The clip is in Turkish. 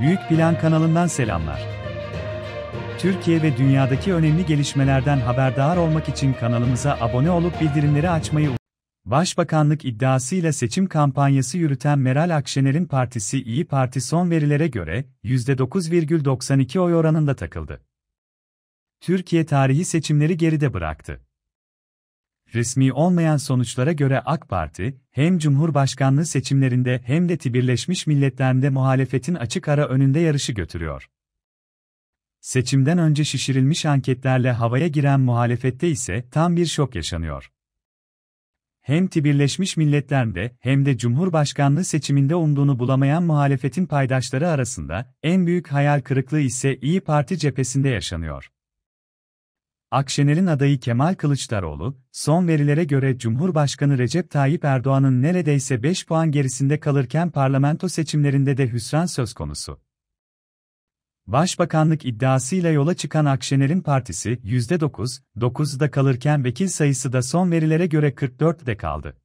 Büyük Plan kanalından selamlar. Türkiye ve dünyadaki önemli gelişmelerden haberdar olmak için kanalımıza abone olup bildirimleri açmayı Başbakanlık iddiasıyla seçim kampanyası yürüten Meral Akşener'in partisi İyi Parti son verilere göre %9,92 oy oranında takıldı. Türkiye tarihi seçimleri geride bıraktı resmi olmayan sonuçlara göre AK Parti, hem Cumhurbaşkanlığı seçimlerinde hem de Birleşmiş Milletler'de muhalefetin açık ara önünde yarışı götürüyor. Seçimden önce şişirilmiş anketlerle havaya giren muhalefette ise tam bir şok yaşanıyor. Hem Birleşmiş Milletler'de hem de Cumhurbaşkanlığı seçiminde umduğunu bulamayan muhalefetin paydaşları arasında en büyük hayal kırıklığı ise İyi Parti cephesinde yaşanıyor. Akşener'in adayı Kemal Kılıçdaroğlu, son verilere göre Cumhurbaşkanı Recep Tayyip Erdoğan'ın neredeyse 5 puan gerisinde kalırken parlamento seçimlerinde de hüsran söz konusu. Başbakanlık iddiasıyla yola çıkan Akşener'in partisi %9, 9'da kalırken vekil sayısı da son verilere göre 44'de kaldı.